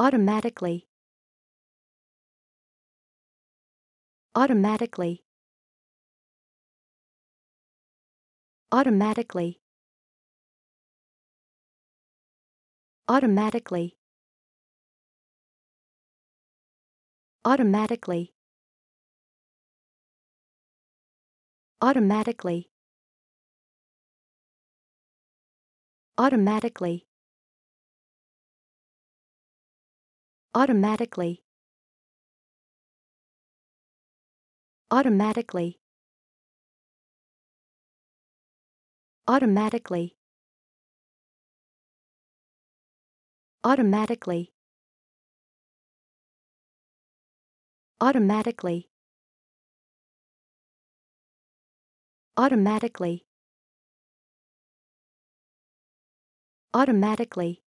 automatically automatically automatically automatically automatically automatically automatically automatically automatically automatically automatically automatically automatically automatically